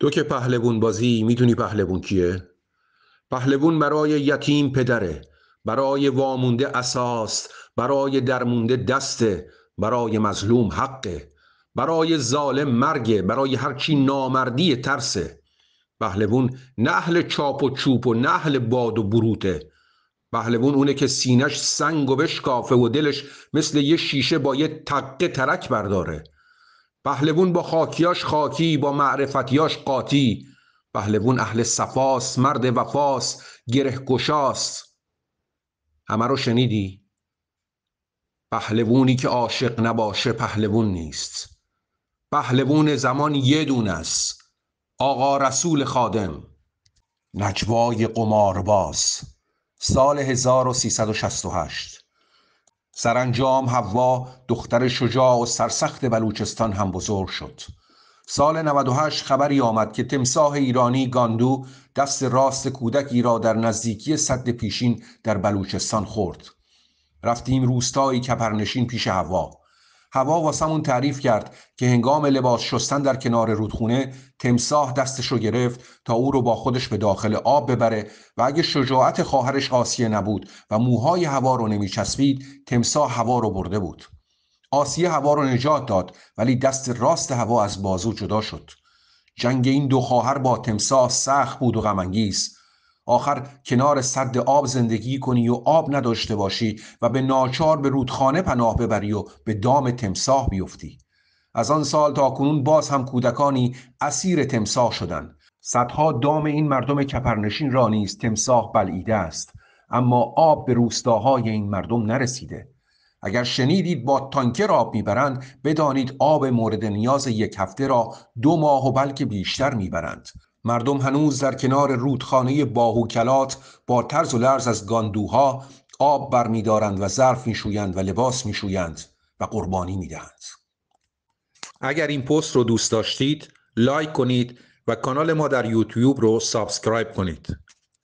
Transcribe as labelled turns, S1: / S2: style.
S1: تو که پهلوون بازی میدونی پهلوون کیه؟ پهلوون برای یتیم پدره برای وامونده اساست برای درمونده دسته برای مظلوم حقه برای ظالم مرگه برای هر کی نامردی ترسه پهلوون نه اهل چاپ و چوب و نه اهل باد و بروته پهلوون اونه که سینش سنگ و بشکافه و دلش مثل یه شیشه با یه تقه ترک برداره پهلوون با خاکیاش خاکی با معرفتیاش قاطی پهلوون اهل صفاست مرد وفاست گره گشاست همه رو شنیدی پهلوونی که عاشق نباشه پهلوون نیست پهلوون زمان یه دونه است آقا رسول خادم نجوای قمارباز سال 1368 سرانجام حوا دختر شجاع و سرسخت بلوچستان هم بزرگ شد سال 98 خبری آمد که تمساه ایرانی گاندو دست راست کودکی را در نزدیکی صد پیشین در بلوچستان خورد رفتیم روستایی کپرنشین پیش هوا هوا واسمون تعریف کرد که هنگام لباس شستن در کنار رودخونه تمساح رو گرفت تا او رو با خودش به داخل آب ببره و اگه شجاعت خواهرش آسیه نبود و موهای هوا رو نمیچسبید تمساح هوا رو برده بود آسیه هوا رو نجات داد ولی دست راست هوا از بازو جدا شد جنگ این دو خواهر با تمساح سخت بود و غمانگیز آخر کنار صد آب زندگی کنی و آب نداشته باشی و به ناچار به رودخانه پناه ببری و به دام تمساه بیفتی از آن سال تا کنون باز هم کودکانی اسیر تمساه شدند صدها دام این مردم کپرنشین را نیز تمساح بلعیده است اما آب به روستاهای این مردم نرسیده اگر شنیدید با تانکر آب میبرند بدانید آب مورد نیاز یک هفته را دو ماه و بلکه بیشتر میبرند مردم هنوز در کنار رودخانه باهوکلات با ترز و لرز از گاندوها آب برمیدارند و ظرف میشویند و لباس میشویند و قربانی میدهند اگر این پست رو دوست داشتید لایک کنید و کانال ما در یوتیوب رو سابسکرایب کنید